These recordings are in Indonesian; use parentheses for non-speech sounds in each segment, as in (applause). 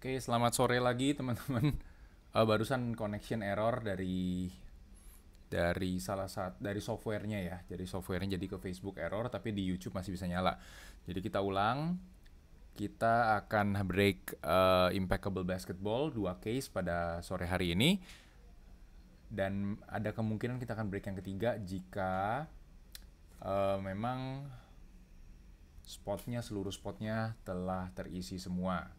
Oke, selamat sore lagi teman-teman. Uh, (laughs) barusan connection error dari dari salah satu dari softwarenya ya. Jadi softwarenya jadi ke Facebook error, tapi di YouTube masih bisa nyala. Jadi kita ulang. Kita akan break uh, impeccable basketball dua case pada sore hari ini. Dan ada kemungkinan kita akan break yang ketiga jika uh, memang spotnya seluruh spotnya telah terisi semua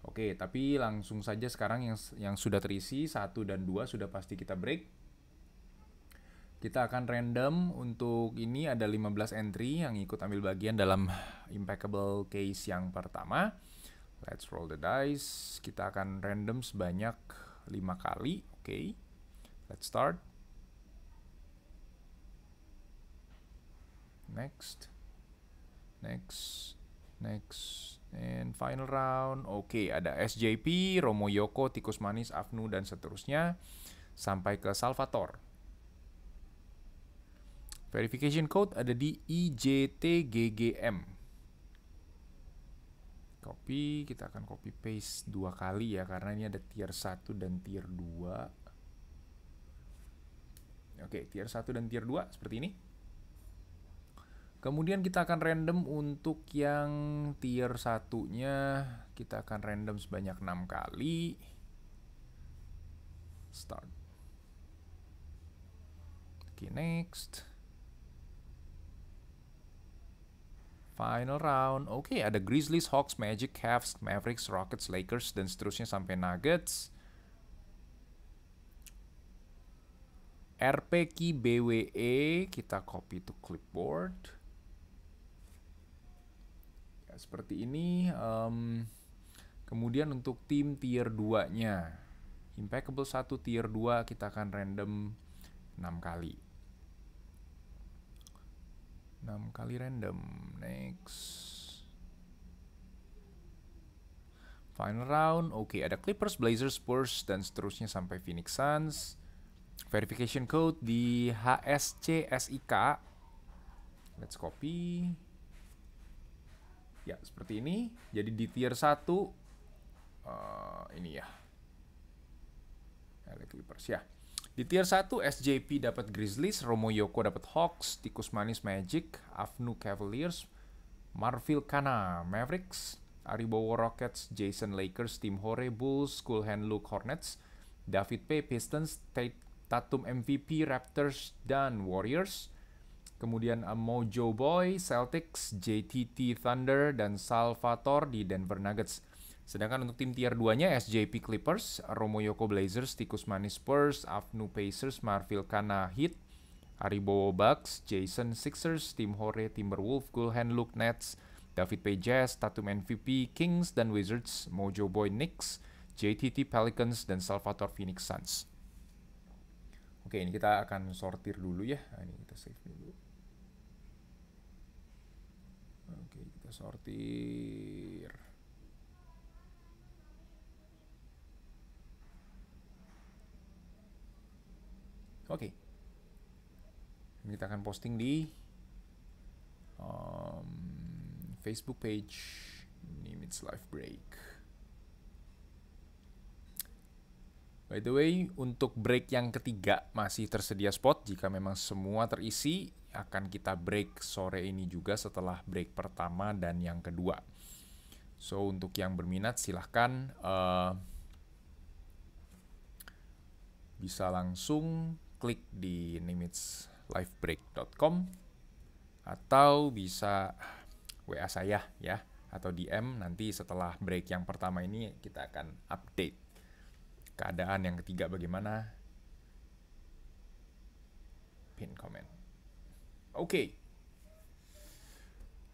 Oke, tapi langsung saja sekarang yang yang sudah terisi satu dan dua sudah pasti kita break. Kita akan random untuk ini ada 15 entry yang ikut ambil bagian dalam impeccable case yang pertama. Let's roll the dice. Kita akan random sebanyak 5 kali. Oke. Okay. Let's start. Next. Next. Next And final round, oke okay, ada SJP, Romo Yoko, Tikus Manis, Afnu, dan seterusnya. Sampai ke Salvator. Verification code ada di IJTGGM. Copy, kita akan copy paste dua kali ya karena ini ada tier 1 dan tier 2. Oke, tier 1 dan tier 2 seperti ini. Kemudian kita akan random untuk yang tier satunya kita akan random sebanyak 6 kali. Start. Oke, okay, next. Final round. Oke, okay, ada Grizzlies, Hawks, Magic, Cavs, Mavericks, Rockets, Lakers, dan seterusnya sampai Nuggets. RPQ BWE kita copy to clipboard seperti ini um, kemudian untuk tim tier 2 nya impeccable 1 tier 2 kita akan random 6 kali 6 kali random next final round oke okay, ada Clippers Blazers Spurs dan seterusnya sampai Phoenix Suns verification code di HSCSIK let's copy ya seperti ini jadi di tier 1 uh, eh, ini ya LA Clippers ya di tier 1 SJP dapat Grizzlies, Romo Yoko dapat Hawks, Tikus Manis Magic, Avnu Cavaliers, Marvel Kana Mavericks, Aribowo Rockets, Jason Lakers, Tim Hore Bulls, Cool Hand Luke Hornets, David P Pistons, Tatum MVP Raptors dan Warriors. Kemudian uh, Mojo Boy, Celtics, JTT Thunder, dan Salvatore di Denver Nuggets. Sedangkan untuk tim tier 2-nya SJP Clippers, Romo Yoko Blazers, Tikus Manis Spurs, Afnu Pacers, Marvel Kana Heat, Aribo Bucks, Jason Sixers, Tim Hore, Timberwolf, Gulhan Luke Nets, David Pages, Jazz, Tatum MVP, Kings dan Wizards, Mojo Boy Knicks, JTT Pelicans, dan Salvatore Phoenix Suns. Oke, ini kita akan sortir dulu ya. Ini kita save dulu. sortir oke okay. kita akan posting di um, Facebook page Nimitz Life Break By the way, untuk break yang ketiga masih tersedia spot jika memang semua terisi akan kita break sore ini juga setelah break pertama dan yang kedua. So untuk yang berminat silahkan uh, bisa langsung klik di nimitslifebreak.com atau bisa WA saya ya atau DM nanti setelah break yang pertama ini kita akan update keadaan yang ketiga bagaimana pin comment Oke. Okay.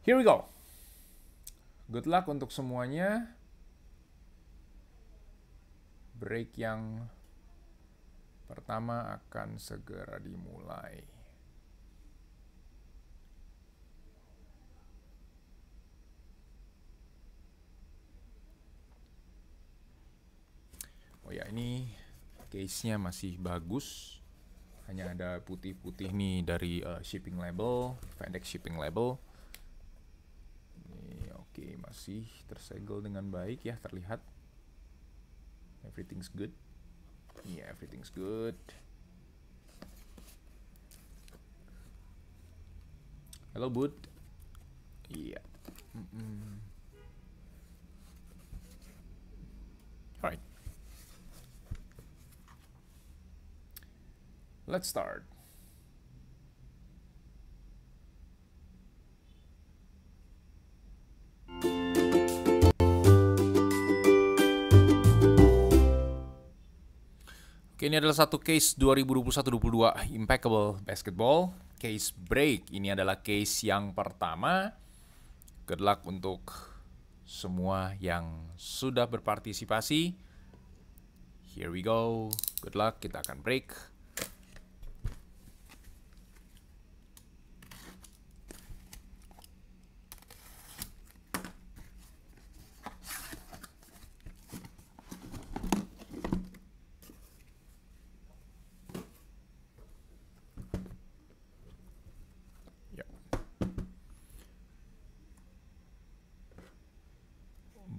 Here we go. Good luck untuk semuanya. Break yang pertama akan segera dimulai. Oh ya, ini case-nya masih bagus hanya ada putih-putih nih dari uh, shipping label FedEx shipping label ini oke okay, masih tersegel dengan baik ya terlihat everything's good ya yeah, everything's good Hello Bud. Iya. Yeah. Mm -mm. Alright. Let's start. Oke, ini adalah satu case 2021-22 Impeccable Basketball case break. Ini adalah case yang pertama. Good luck untuk semua yang sudah berpartisipasi. Here we go. Good luck, kita akan break.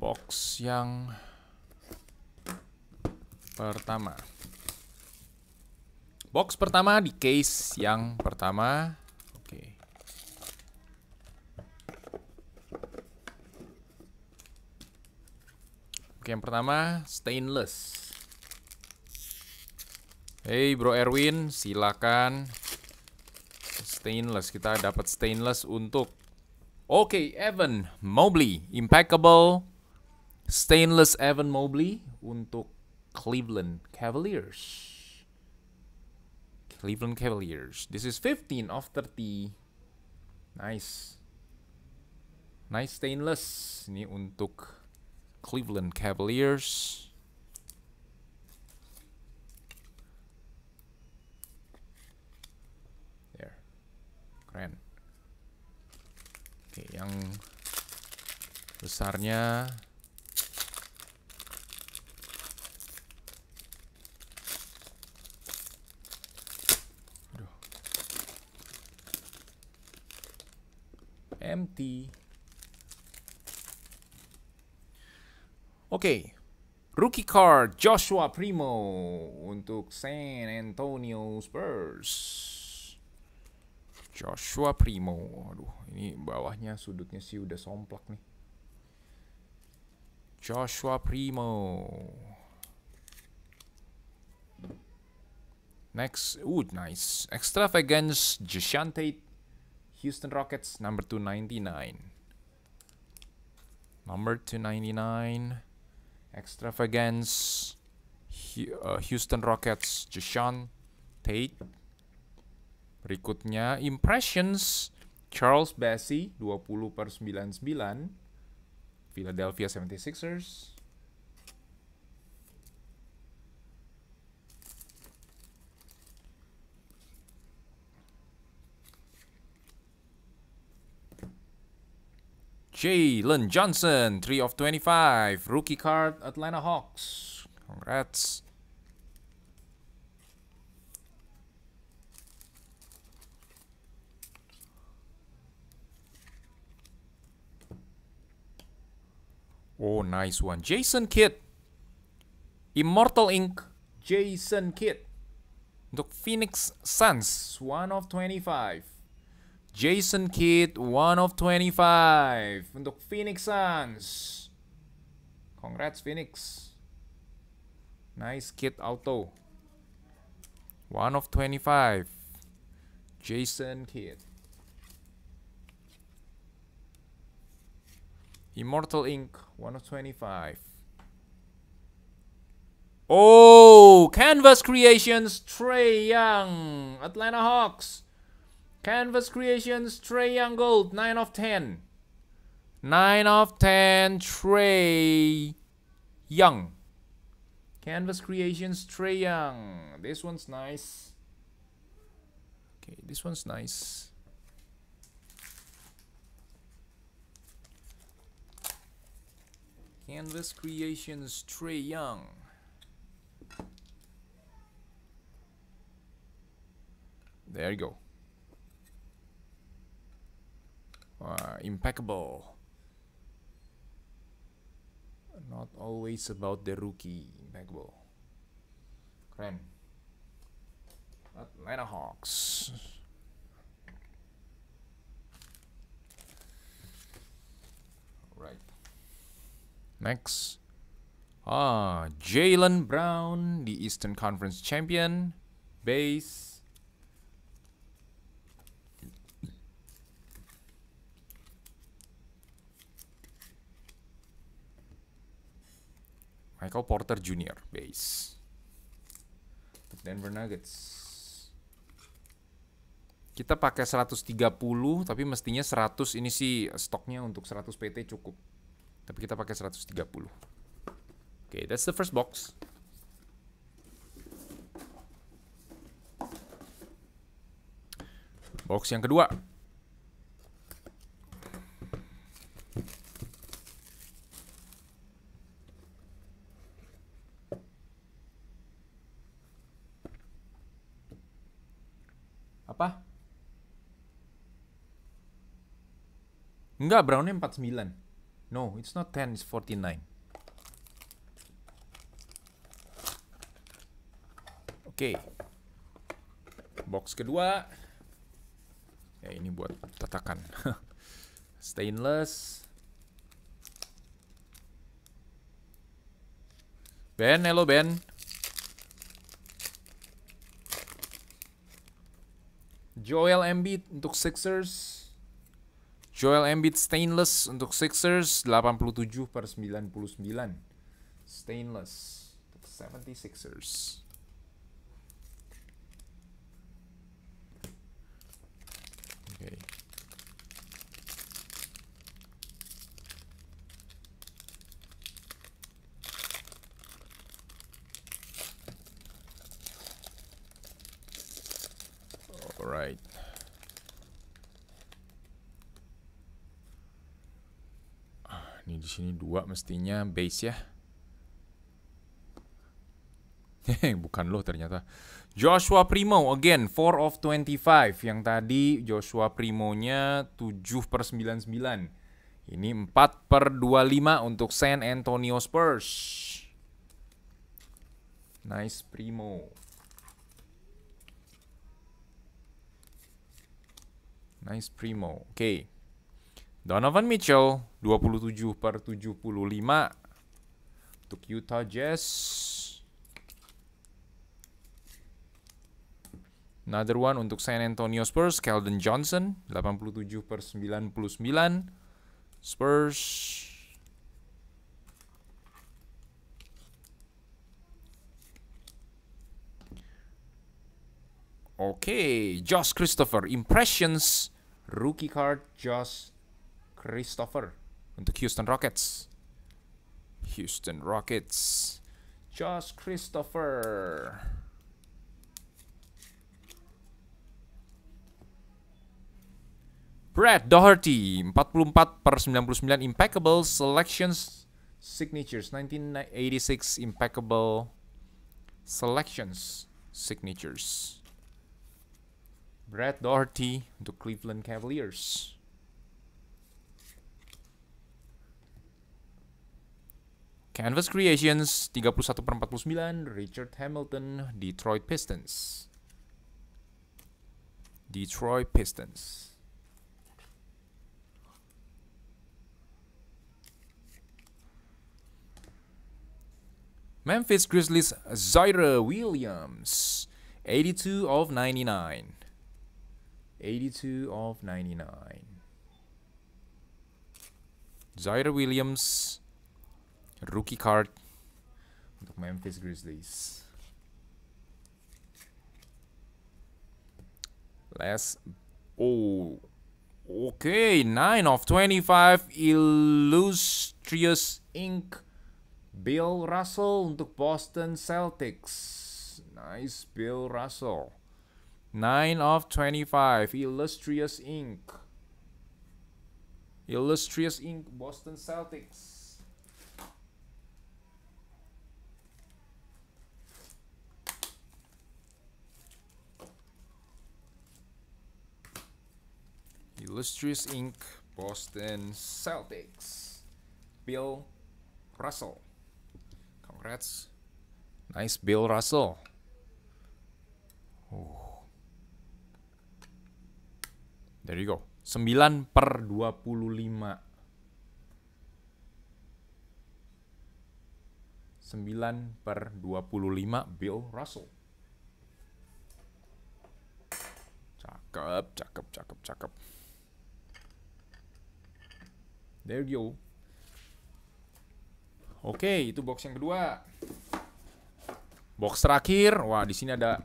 box yang pertama. Box pertama di case yang pertama. Oke. Oke, yang pertama stainless. Hey Bro Erwin, silakan stainless. Kita dapat stainless untuk Oke, okay, Evan Mobley, impeccable Stainless Evan Mobley untuk Cleveland Cavaliers. Cleveland Cavaliers. This is 15 of 30. Nice. Nice stainless. Ini untuk Cleveland Cavaliers. There. Keren. Oke, yang besarnya empty. Oke, okay. rookie card Joshua Primo untuk San Antonio Spurs. Joshua Primo, aduh ini bawahnya sudutnya sih udah somplak nih. Joshua Primo. Next, ooh nice. Extravagance Jashante Houston Rockets number 299. Number 299 extravagance uh, Houston Rockets Jashon Tate. Berikutnya impressions Charles Bassey 20 per 99 Philadelphia 76ers Jalen Johnson, 3 of 25. Rookie card, Atlanta Hawks. Congrats. Oh, nice one. Jason Kidd. Immortal Inc. Jason Kidd. The Phoenix Suns, 1 of 25. Jason Kidd, 1 of 25 untuk Phoenix Suns. Congrats Phoenix. Nice Kid auto. 1 of 25. Jason Kidd. Immortal Inc. 1 of 25. Oh, Canvas Creations, Trey Young, Atlanta Hawks. Canvas Creations, Trey Young Gold, 9 of 10. 9 of 10, Trey Young. Canvas Creations, Trey Young. This one's nice. Okay, this one's nice. Canvas Creations, Trey Young. There you go. Uh, impeccable. Not always about the rookie. Impeccable. Keren. Atlanta Hawks. Right. Next. Ah, Jalen Brown, the Eastern Conference champion. Base. Michael Porter Jr. base. Untuk Denver Nuggets. Kita pakai 130 tapi mestinya 100 ini sih stoknya untuk 100 PT cukup. Tapi kita pakai 130. Oke, okay, that's the first box. Box yang kedua. Enggak, Brownnya 49. No, it's not 10, it's 49. Oke. Okay. Box kedua. Ya, ini buat tatakan. (laughs) Stainless. Ben, hello Ben. Joel Embiid untuk Sixers. Joel Embiid stainless untuk Sixers 87 per 99. Stainless untuk 76ers. sini dua mestinya base ya. (laughs) bukan lo ternyata. Joshua Primo again 4 of 25 yang tadi Joshua Primonya 7 per 99 ini 4 per 25 untuk San Antonio Spurs nice Primo nice Primo oke okay. Donovan Mitchell 27 per 75 untuk Utah Jazz. Another one untuk San Antonio Spurs, Keldon Johnson 87 per 99 Spurs. Oke, okay, Josh Christopher Impressions rookie card Josh Christopher untuk Houston Rockets. Houston Rockets. Josh Christopher. Brad Doherty, 44 per 99 impeccable selections signatures 1986 impeccable selections signatures. Brad Doherty untuk Cleveland Cavaliers. Canvas Creations 31 per 49 Richard Hamilton Detroit Pistons Detroit Pistons Memphis Grizzlies Zaire Williams 82 of 99 82 of 99 Zaire Williams Rookie card Memphis Grizzlies. Last oh okay 9 of 25 illustrious ink Bill Russell untuk Boston Celtics. Nice Bill Russell. 9 of 25 illustrious ink. Illustrious ink Boston Celtics. Illustrious Inc., Boston Celtics, Bill Russell. Congrats. Nice Bill Russell. Oh. There you go. 9 per 25. 9 per 25 Bill Russell. Cakep, cakep, cakep, cakep. There you go. Oke, okay, itu box yang kedua. Box terakhir. Wah, di sini ada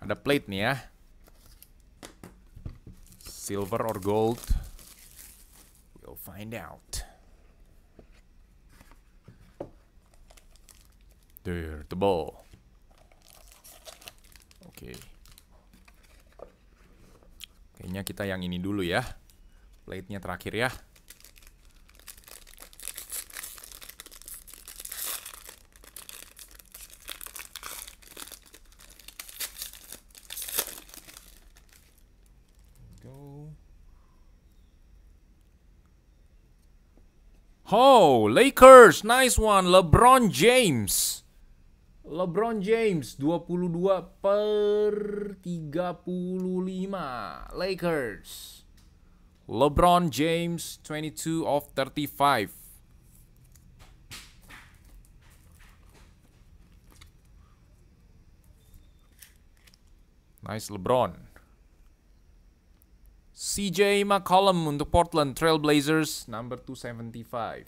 ada plate nih ya. Silver or gold? We'll find out. There, the ball. Oke. Okay. Kayaknya kita yang ini dulu ya. Plate-nya terakhir ya. Oh, Lakers, nice one. LeBron James. LeBron James 22 per 35 Lakers. LeBron James 22 of 35. Nice LeBron. CJ McCollum untuk Portland Trailblazers number 275.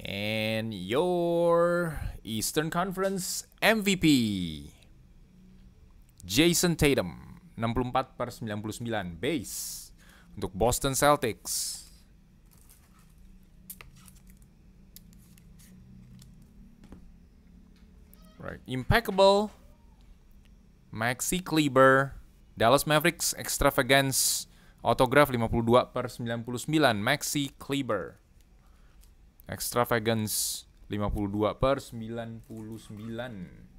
And your Eastern Conference MVP Jason Tatum 64 per 99 base untuk Boston Celtics. Right, impeccable. Maxi Kleber, Dallas Mavericks Extravagance autograph 52 per 99 Maxi Kleber. Extravagance 52 per 99.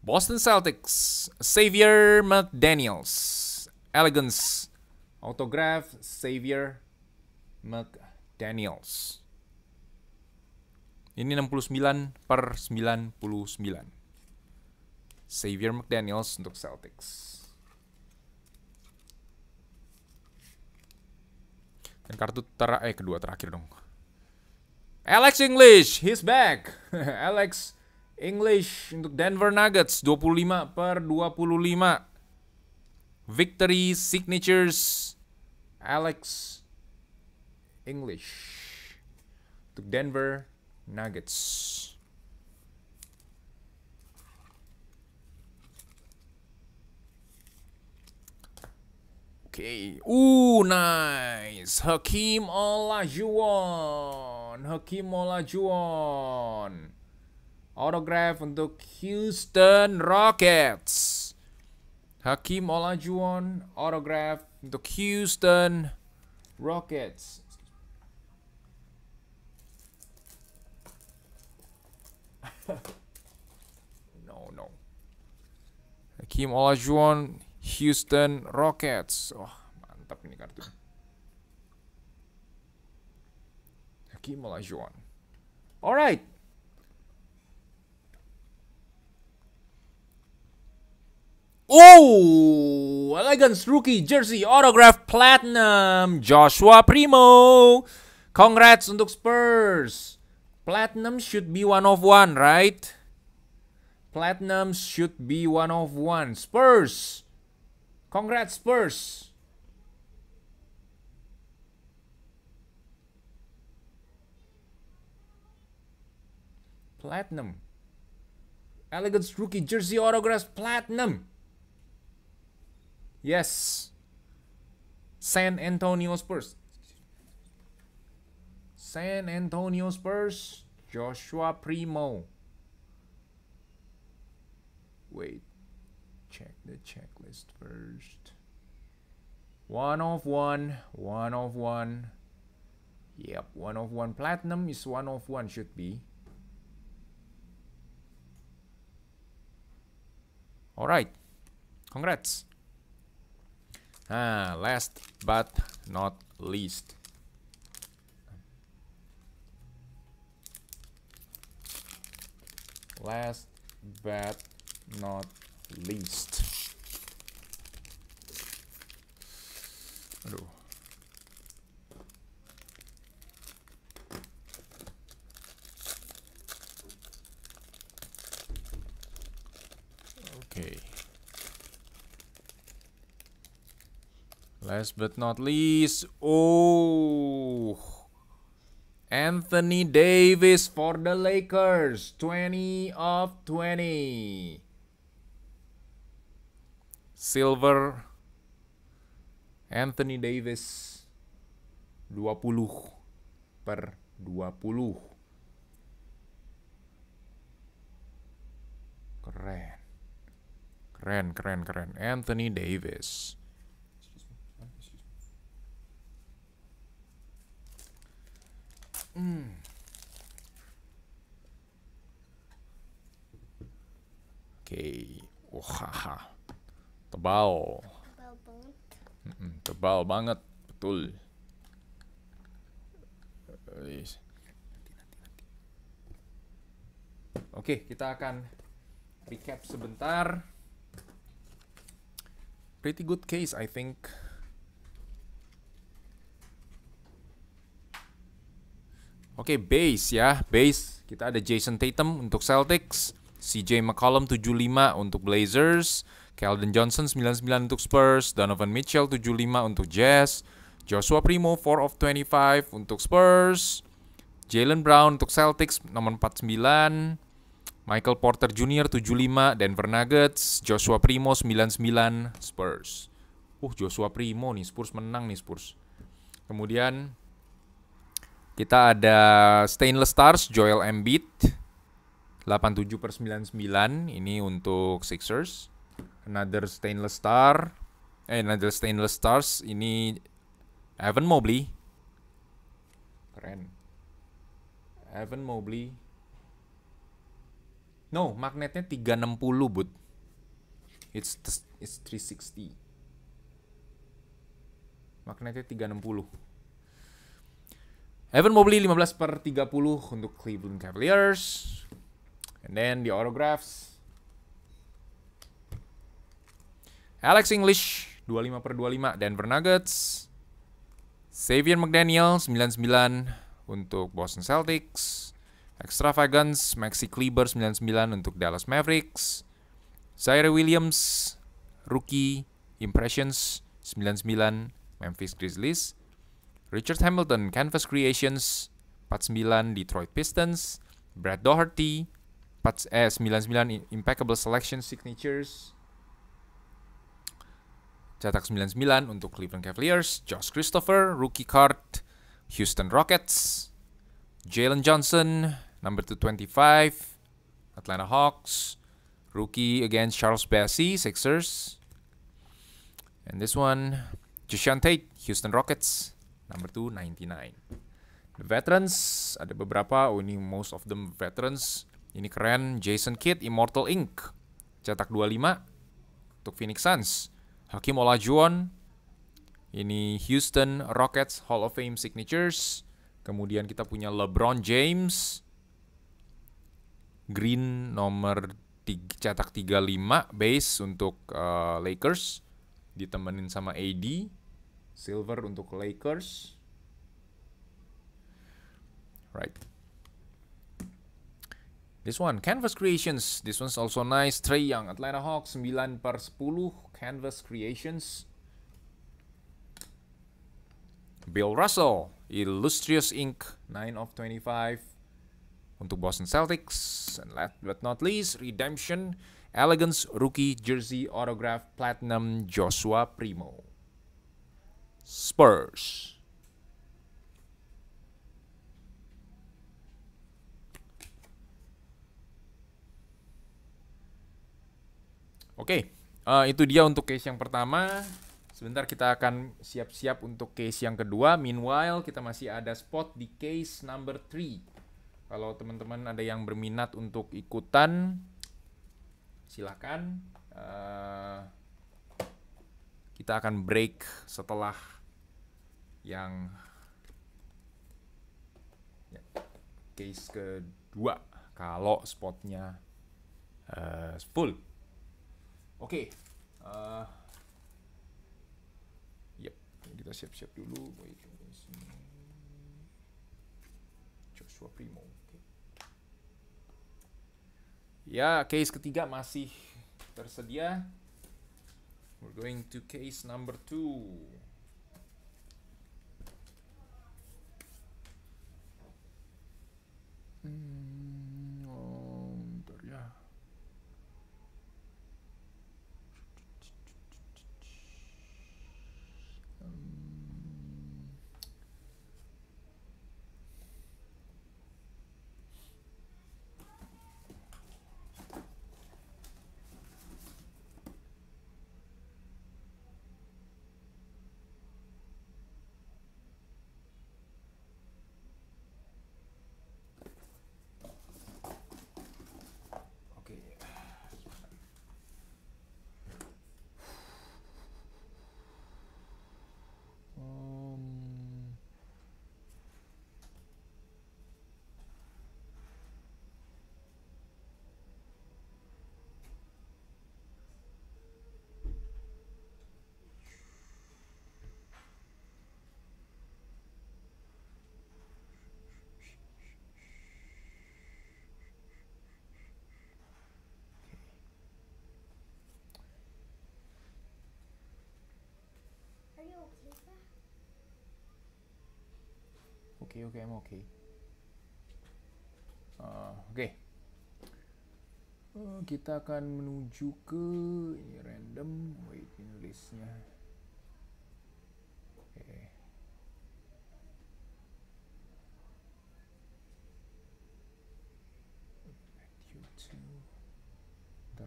Boston Celtics, Xavier McDaniels, Elegance, Autograph, Xavier McDaniels. Ini 69 per 99. Xavier McDaniels untuk Celtics. Dan kartu terakhir, eh kedua terakhir dong. Alex English, he's back. (laughs) Alex English untuk Denver Nuggets 25 per 25. Victory Signatures Alex English untuk Denver Nuggets. Oke, okay. uh nice. Hakim Olajuwon, Hakim Olajuwon. Autograph untuk Houston Rockets. Hakim Olajuwon, autograph untuk Houston Rockets. (laughs) no, no. Hakim Olajuwon, Houston Rockets. Oh, mantap ini kartu. Hakim Olajuwon. Alright. Oh, Elegance rookie jersey autograph platinum Joshua Primo. Congrats untuk Spurs. Platinum should be one of one, right? Platinum should be one of one. Spurs. Congrats Spurs. Platinum. Elegance rookie jersey autograph platinum. Yes. San Antonio Spurs. San Antonio Spurs. Joshua Primo. Wait. Check the checklist first. One of one. One of one. Yep, one of one. Platinum is one of one, should be. Alright. Congrats. Ah, last but not least. Last but not least. Aduh. Last but not least, oh, Anthony Davis for the Lakers, 20 of 20. Silver, Anthony Davis, 20 per 20. Keren. Keren, keren, keren. Anthony Davis. Oke, wah, oh, tebal. Tebal banget. tebal banget, betul. Oke, kita akan recap sebentar. Pretty good case, I think. Oke, okay, base ya. Base kita ada Jason Tatum untuk Celtics, CJ McCollum 75 untuk Blazers, Keldon Johnson 99 untuk Spurs, Donovan Mitchell 75 untuk Jazz, Joshua Primo 4 of 25 untuk Spurs, Jalen Brown untuk Celtics nomor 49, Michael Porter Jr. 75 Denver Nuggets, Joshua Primo 99 Spurs. Uh, Joshua Primo nih Spurs menang nih Spurs. Kemudian kita ada Stainless Stars, Joel Embiid. 87 per 99. Ini untuk Sixers. Another Stainless Star. Eh, another Stainless Stars. Ini Evan Mobley. Keren. Evan Mobley. No, magnetnya 360, but It's it's 360. Magnetnya 360. Evan Mobley 15 per 30 untuk Cleveland Cavaliers. And then the autographs. Alex English 25 per 25 Denver Nuggets. Xavier McDaniel 99 untuk Boston Celtics. Extravagance Maxi Kleber 99 untuk Dallas Mavericks. Zaire Williams rookie Impressions 99 Memphis Grizzlies. Richard Hamilton, Canvas Creations, 49 Detroit Pistons, Brad Doherty, Pats eh, 99 Impeccable Selection Signatures, cetak 99 untuk Cleveland Cavaliers, Josh Christopher, rookie card, Houston Rockets, Jalen Johnson, number 225, Atlanta Hawks, rookie against Charles Bassey, Sixers, and this one, Tate, Houston Rockets, Number two, 99. The Veterans, ada beberapa, oh ini most of them Veterans. Ini keren, Jason Kidd, Immortal Inc. Cetak 25 untuk Phoenix Suns. Hakim Olajuwon, ini Houston Rockets Hall of Fame Signatures. Kemudian kita punya LeBron James. Green nomor tiga, cetak 35 base untuk uh, Lakers ditemenin sama AD silver untuk Lakers right This one, Canvas Creations. This one's also nice. Trey Young, Atlanta Hawks, 9 per 10. Canvas Creations. Bill Russell, Illustrious Inc. 9 of 25. Untuk Boston Celtics. And last but not least, Redemption. Elegance Rookie Jersey Autograph Platinum Joshua Primo. Spurs. Oke, okay. uh, eh, itu dia untuk case yang pertama. Sebentar kita akan siap-siap untuk case yang kedua. Meanwhile, kita masih ada spot di case number 3. Kalau teman-teman ada yang berminat untuk ikutan, silakan. Uh, kita akan break setelah yang ya, case kedua kalau spotnya uh, full. Oke. Okay. Uh, eh, yep, kita siap-siap dulu. Joshua Primo. Ya, case ketiga masih tersedia. We're going to case number two. mm okay, okay, I'm okay. Uh, Oke, okay. uh, eh, eh, kita akan menuju ke ini random. waiting listnya. Oke. Okay.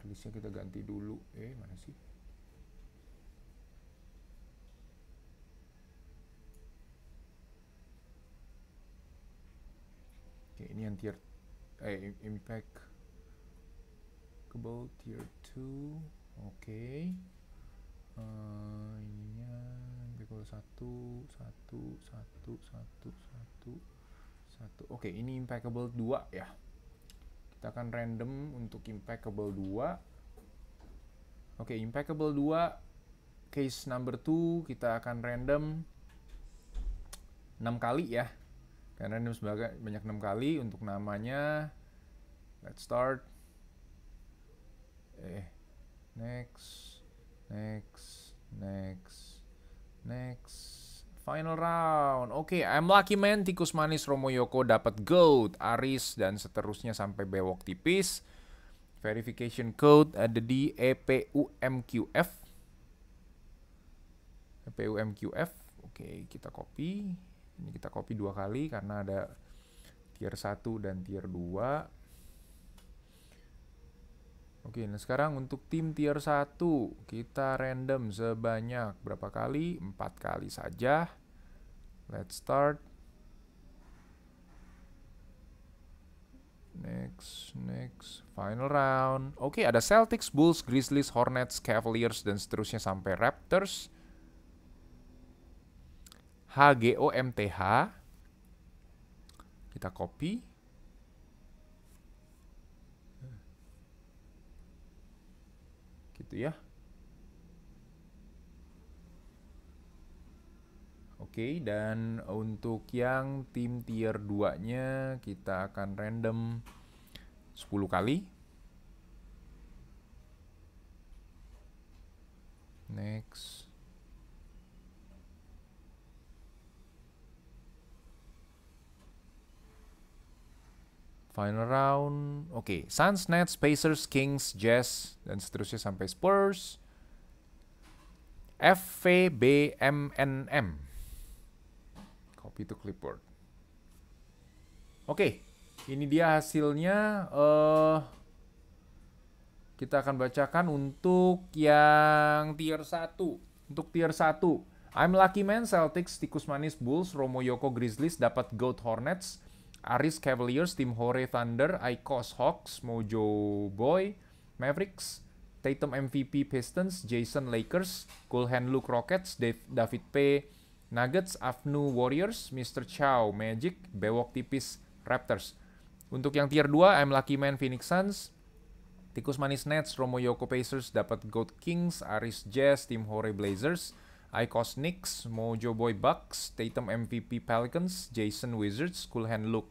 listnya kita ganti dulu. Eh, mana sih? ini yang tier eh impact kebal tier 2 oke okay. uh, eh, ininya impact 1 1 1 1 1 1 oke okay, ini impeccable 2 ya kita akan random untuk impeccable 2 oke okay, impeccable 2 case number 2 kita akan random 6 kali ya karena ini sebagai banyak enam kali untuk namanya let's start eh next next next next final round oke okay, I'm lucky man tikus manis Romo Yoko dapat gold. Aris dan seterusnya sampai bewok tipis verification code ada di EPUMQF EPUMQF oke okay, kita copy ini kita copy dua kali karena ada tier 1 dan tier 2. Oke, nah sekarang untuk tim tier 1 kita random sebanyak berapa kali? 4 kali saja. Let's start. Next, next, final round. Oke, okay, ada Celtics, Bulls, Grizzlies, Hornets, Cavaliers, dan seterusnya sampai Raptors. HGOMTH kita copy gitu ya Oke, okay, dan untuk yang tim tier 2-nya kita akan random 10 kali. Next. Final round. Oke, okay. Suns, Nets, Pacers, Kings, Jazz dan seterusnya sampai Spurs. F, V, B, M, N, M. Copy to clipboard. Oke, okay. ini dia hasilnya. Uh, kita akan bacakan untuk yang tier 1. Untuk tier 1, I'm Lucky Man, Celtics, Tikus Manis, Bulls, Romo Yoko, Grizzlies, dapat Goat Hornets, Aris Cavaliers, Tim Hore Thunder, Icos Hawks, Mojo Boy, Mavericks, Tatum MVP Pistons, Jason Lakers, Hand Luke Rockets, Dave, David P. Nuggets, Afnu Warriors, Mr. Chow Magic, Bewok Tipis Raptors. Untuk yang tier 2, I'm Lucky Man Phoenix Suns, Tikus Manis Nets, Romo Yoko Pacers, dapat Goat Kings, Aris Jazz, Tim Hore Blazers, Icos Knicks, Mojo Boy Bucks, Tatum MVP Pelicans, Jason Wizards, Cool Hand Luke,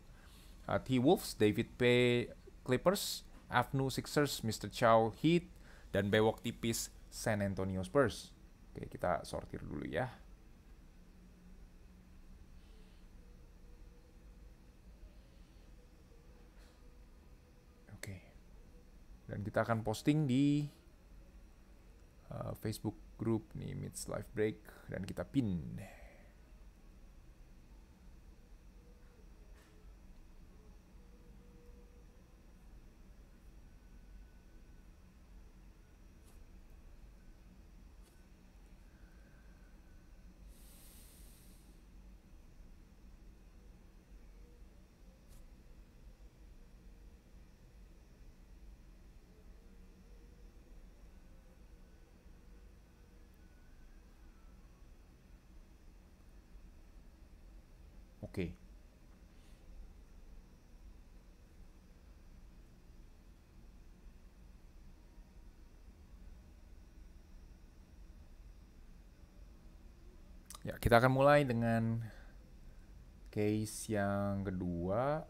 uh, T-Wolves, David P. Clippers, Afnu Sixers, Mr. Chow Heat, dan bewok tipis San Antonio Spurs. Oke, kita sortir dulu ya. Oke. Dan kita akan posting di uh, Facebook group nih meets Life Break dan kita pin Oke. Ya, kita akan mulai dengan case yang kedua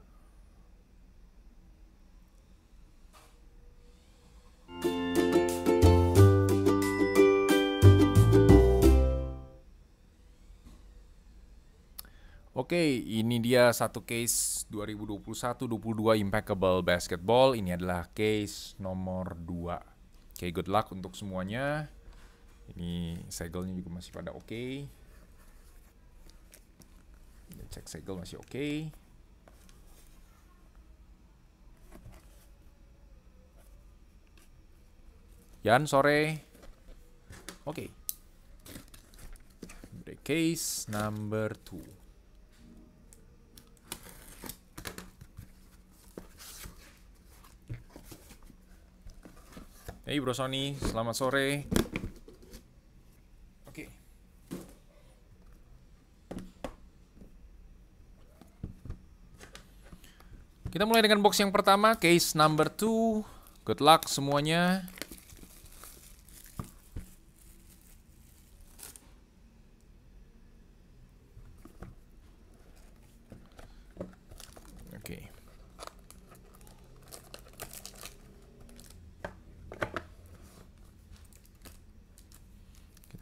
Oke, ini dia satu case 2021-22 Impeccable Basketball. Ini adalah case nomor 2. Oke, okay, good luck untuk semuanya. Ini segelnya juga masih pada oke. Okay. Cek segel masih oke. Okay. Yan, sore. Oke. Okay. case number 2. Hey Bro Sony, selamat sore. Oke. Kita mulai dengan box yang pertama, case number 2. Good luck semuanya.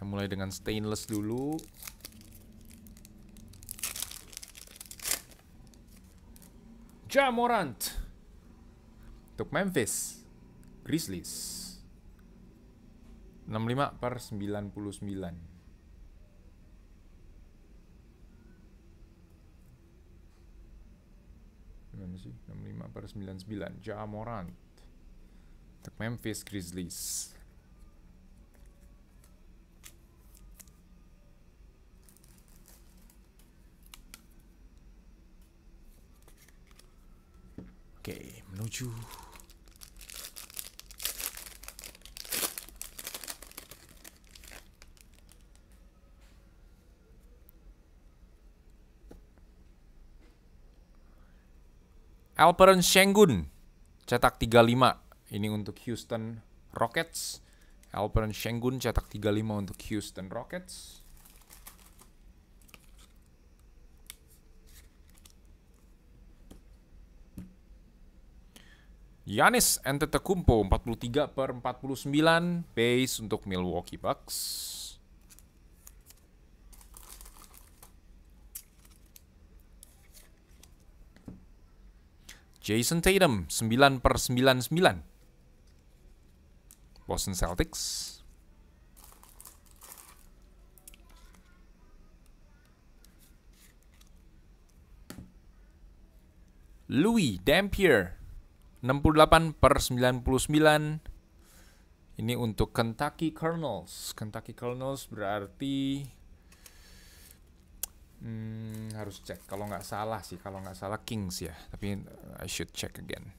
Kita mulai dengan stainless dulu. Jamorant untuk Memphis Grizzlies 65 per 99 Gimana sih? 65 per 99 Jamorant untuk Memphis Grizzlies Oke, menuju Alperen Sengun cetak 35 ini untuk Houston Rockets. Alperen Sengun cetak 35 untuk Houston Rockets. Yanis Antetokounmpo 43 per 49 base untuk Milwaukee Bucks Jason Tatum 9 per 99 Boston Celtics Louis Dampier 68 per 99 ini untuk Kentucky Colonels. Kentucky Colonels berarti hmm, harus cek kalau nggak salah sih, kalau nggak salah Kings ya. Tapi eh, I should check again.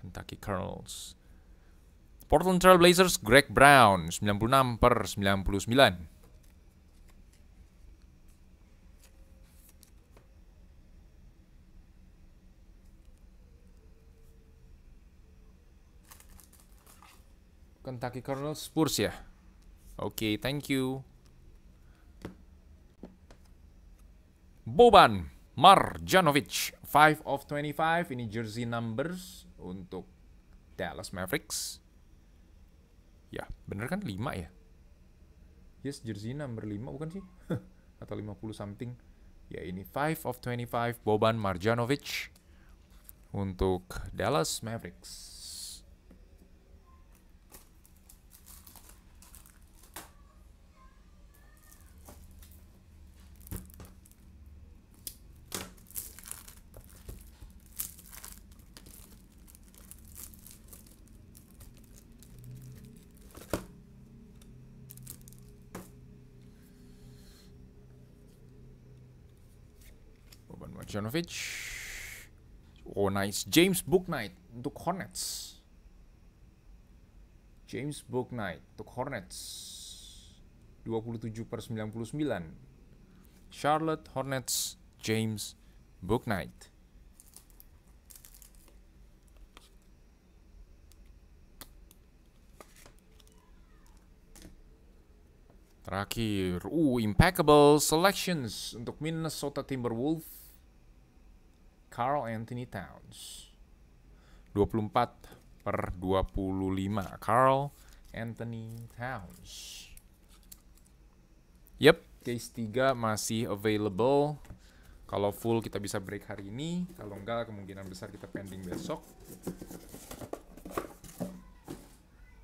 Kentucky Colonels. Portland Trail Blazers Greg Brown 96 per 99. Kentucky Colonel Spurs ya. Oke, okay, thank you. Boban Marjanovic 5 of 25 ini jersey numbers untuk Dallas Mavericks. Ya, bener kan 5 ya? Yes, jersey number 5 bukan sih? (laughs) Atau 50 something. Ya, ini 5 of 25 Boban Marjanovic untuk Dallas Mavericks. Boban Marjanovic. Oh nice, James Booknight untuk Hornets. James Booknight untuk Hornets. 27 per 99. Charlotte Hornets, James Booknight. Terakhir, uh impeccable selections untuk Minnesota Timberwolves. Carl Anthony Towns. 24 per 25. Carl Anthony Towns. Yep, case 3 masih available. Kalau full kita bisa break hari ini, kalau enggak kemungkinan besar kita pending besok.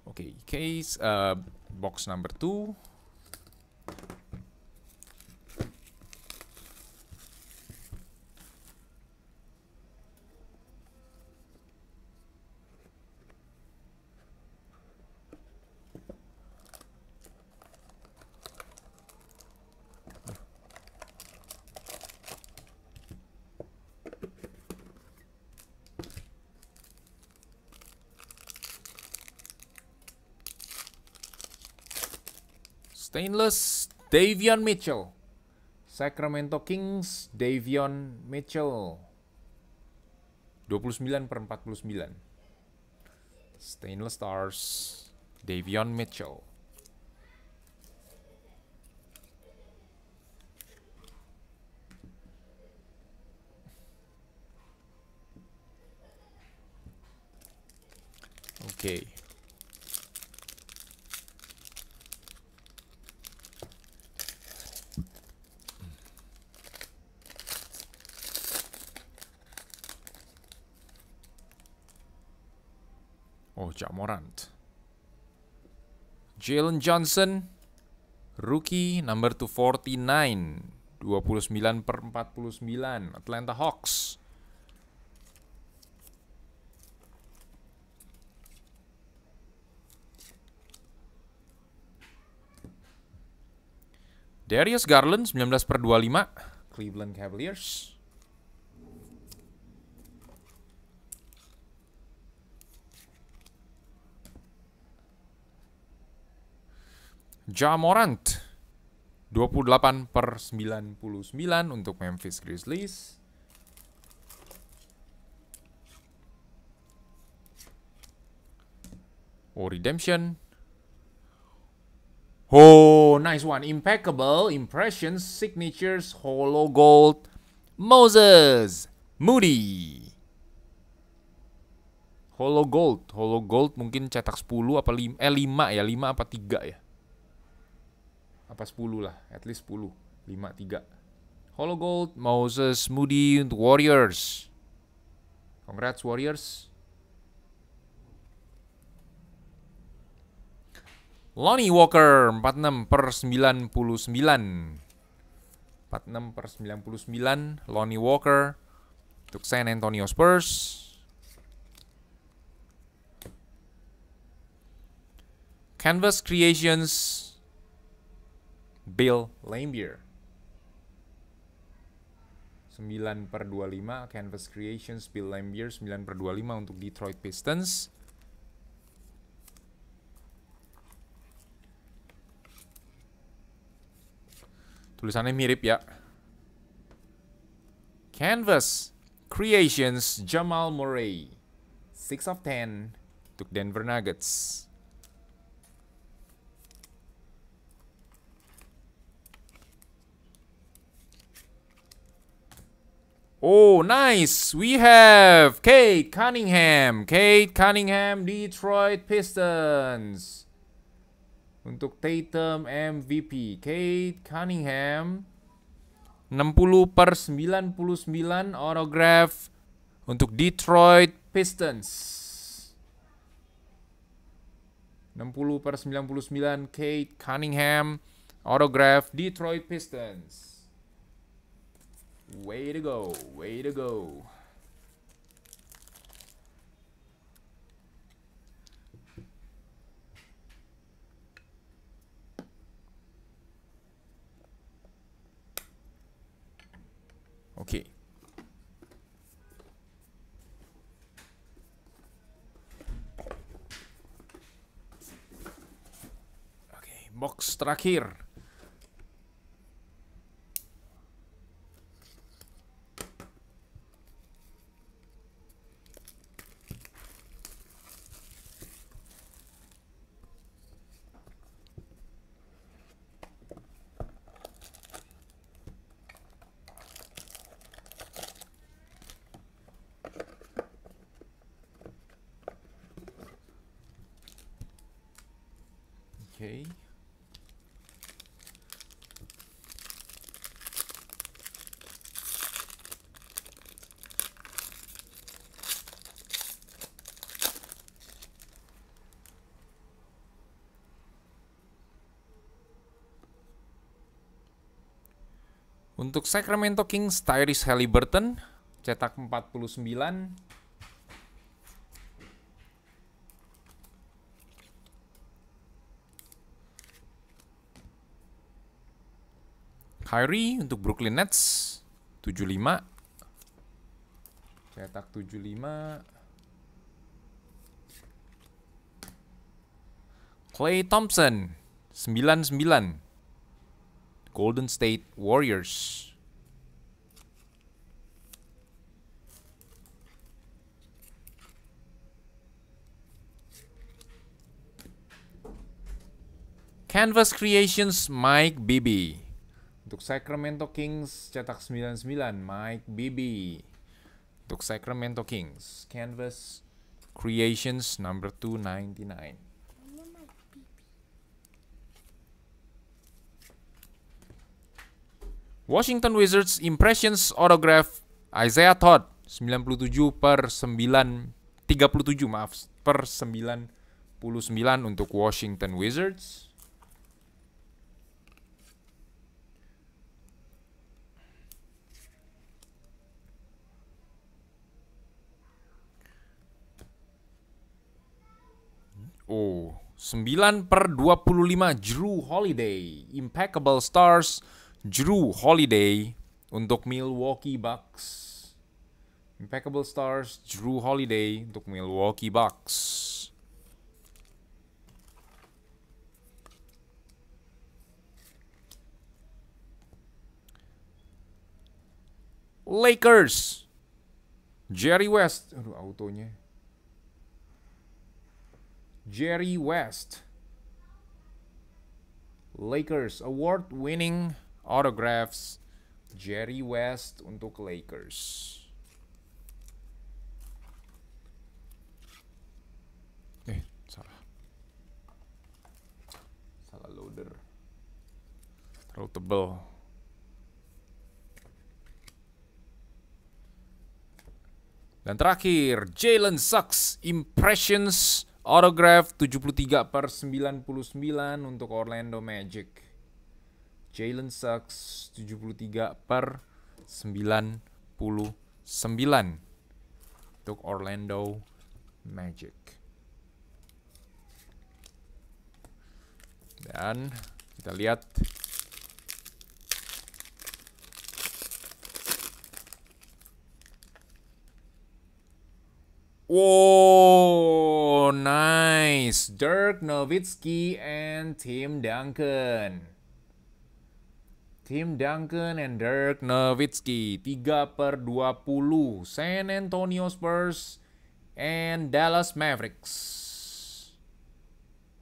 Oke, okay, case uh, box number 2. Stainless Davion Mitchell. Sacramento Kings Davion Mitchell. 29 per 49. Stainless Stars Davion Mitchell. Oke. Okay. Oh, Jamorant. Jalen Johnson, rookie number 249. 29 per 49 Atlanta Hawks. Darius Garland 19 per 25 Cleveland Cavaliers Jamorant 28 per 99 untuk Memphis Grizzlies. Oh, Redemption. Oh, nice one. Impeccable. Impressions, Signatures, Hollow Gold. Moses. Moody. Hollow Gold. Hollow Gold mungkin cetak 10 apa 5, eh 5 ya. 5 apa 3 ya apa 10 lah, at least 10, 5 3. Hollow Gold, Moses Moody untuk Warriors. Congrats Warriors. Lonnie Walker 46 per 99 46 per 99 Lonnie Walker Untuk San Antonio Spurs Canvas Creations Bill Lambier 9 per 25 Canvas Creations Bill Lambier 9 per 25 untuk Detroit Pistons tulisannya mirip ya Canvas Creations Jamal Murray 6 of 10 untuk Denver Nuggets Oh, nice. We have Kate Cunningham. Kate Cunningham, Detroit Pistons. Untuk Tatum MVP. Kate Cunningham. 60 per 99 autograph untuk Detroit Pistons. 60 per 99 Kate Cunningham autograph Detroit Pistons. Way to go. Way to go. Okay. Okay, box terakhir. Untuk Sacramento Kings, Tyrese Halliburton cetak 49. Kyrie untuk Brooklyn Nets 75 cetak 75 Clay Thompson 99 Golden State Warriors. Canvas Creations Mike Bibi. Untuk Sacramento Kings cetak 99 Mike Bibi. Untuk Sacramento Kings Canvas Creations number 299. Washington Wizards Impressions Autograph Isaiah Todd 97 per 9 37 maaf per 99 untuk Washington Wizards. Oh, 9 per 25 Drew Holiday Impeccable Stars Drew Holiday untuk Milwaukee Bucks. Impeccable Stars, Drew Holiday untuk Milwaukee Bucks. Lakers. Jerry West. Aduh, autonya. Jerry West. Lakers award winning autographs Jerry West untuk Lakers. Eh, salah. Salah loader. Terlalu Dan terakhir, Jalen Sucks Impressions Autograph 73 per 99 untuk Orlando Magic. Jalen Sucks 73 per 99 untuk Orlando Magic. Dan kita lihat Wow, nice. Dirk Nowitzki and Tim Duncan. Tim Duncan and Dirk Nowitzki 3 per 20 San Antonio Spurs and Dallas Mavericks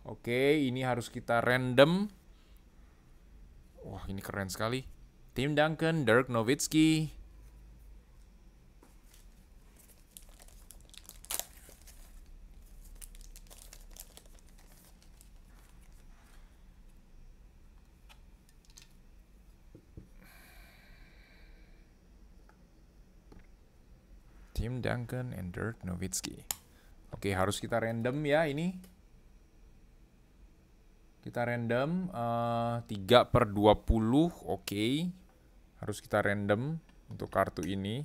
Oke ini harus kita random Wah ini keren sekali Tim Duncan, Dirk Nowitzki Duncan, and Dirk Nowitzki. Oke, harus kita random ya ini. Kita random uh, eh, 3 per 20, oke. Okay. Harus kita random untuk kartu ini.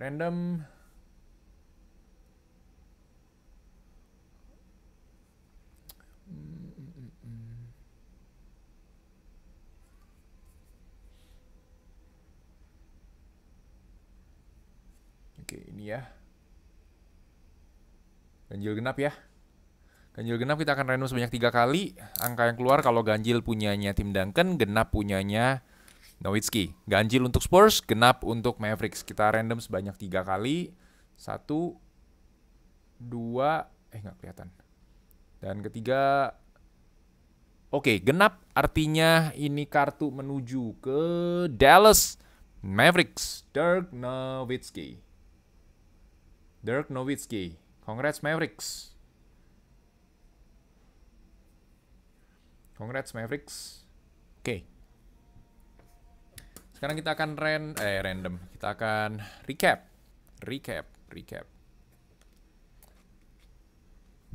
Random ini ya. Ganjil genap ya. Ganjil genap kita akan random sebanyak tiga kali. Angka yang keluar kalau ganjil punyanya tim Duncan, genap punyanya Nowitzki. Ganjil untuk Spurs, genap untuk Mavericks. Kita random sebanyak tiga kali. Satu, dua, eh nggak kelihatan. Dan ketiga, oke, okay, genap artinya ini kartu menuju ke Dallas Mavericks, Dirk Nowitzki. Dirk Nowitzki. Congrats Mavericks. Congrats Mavericks. Oke. Okay. Sekarang kita akan ran eh random. Kita akan recap. Recap, recap.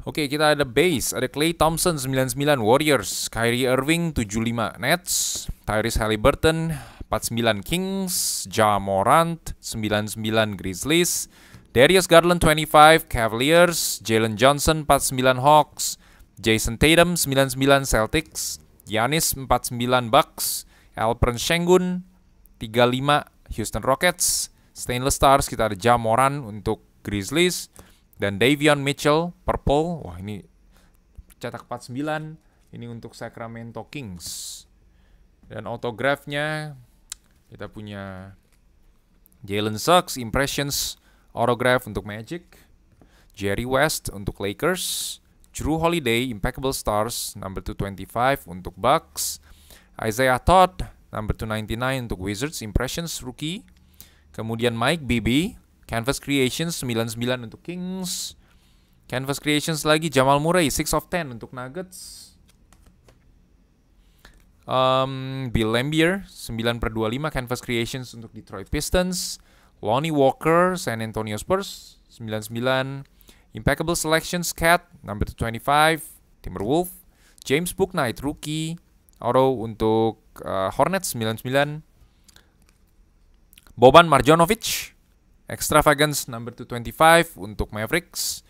Oke, okay, kita ada base, ada Clay Thompson 99 Warriors, Kyrie Irving 75 Nets, Tyrese Halliburton 49 Kings, Ja Morant 99 Grizzlies, Darius Garland 25 Cavaliers, Jalen Johnson 49 Hawks, Jason Tatum 99 Celtics, Giannis 49 Bucks, Alperen Sengun 35 Houston Rockets, Stainless Stars kita ada Jamoran untuk Grizzlies dan Davion Mitchell Purple. Wah, ini cetak 49 ini untuk Sacramento Kings. Dan autografnya kita punya Jalen Sucks Impressions Orograph untuk Magic, Jerry West untuk Lakers, Drew Holiday Impeccable Stars number 225 untuk Bucks, Isaiah Todd number 299 untuk Wizards Impressions rookie, kemudian Mike Bibby Canvas Creations 99 untuk Kings, Canvas Creations lagi Jamal Murray 6 of 10 untuk Nuggets. Um, Bill Lambier 9 per 25 Canvas Creations untuk Detroit Pistons Lonnie Walker, San Antonio Spurs, 99. Impeccable Selections, Cat, number 25, Timberwolf. James Booknight, rookie. Auto untuk uh, Hornets, 99. Boban Marjanovic, Extravagance, number 25 untuk Mavericks.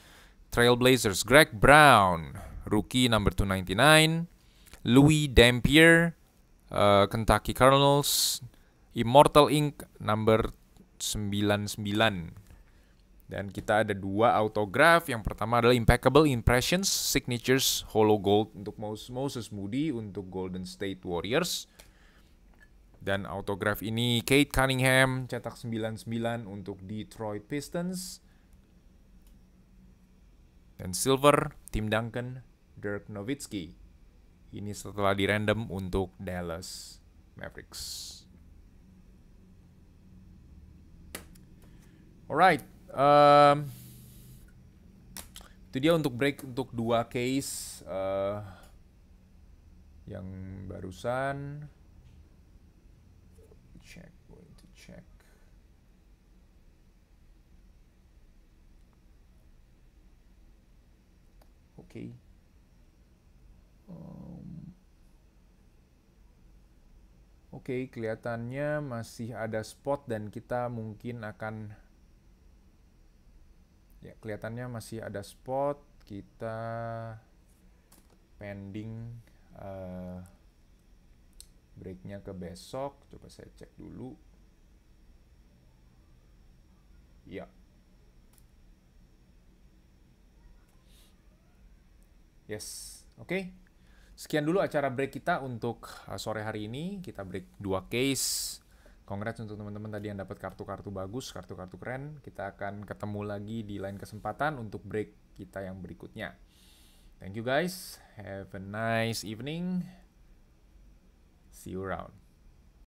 Trailblazers, Greg Brown, rookie number 299. Louis Dampier, uh, Kentucky Cardinals, Immortal Inc. number 99. Dan kita ada dua autograf. Yang pertama adalah Impeccable Impressions Signatures Hollow Gold untuk Moses Moody untuk Golden State Warriors. Dan autograf ini Kate Cunningham cetak 99 untuk Detroit Pistons. Dan silver Tim Duncan Dirk Nowitzki. Ini setelah di random untuk Dallas Mavericks. Alright. Um, itu dia untuk break untuk dua case uh, yang barusan. Check, going to check. Oke. Okay. Um, Oke, okay, kelihatannya masih ada spot dan kita mungkin akan ya kelihatannya masih ada spot kita pending uh, breaknya ke besok coba saya cek dulu ya yes oke okay. sekian dulu acara break kita untuk eh, sore hari ini kita break dua case Congrats untuk teman-teman tadi yang dapat kartu-kartu bagus, kartu-kartu keren. Kita akan ketemu lagi di lain kesempatan untuk break kita yang berikutnya. Thank you guys. Have a nice evening. See you around.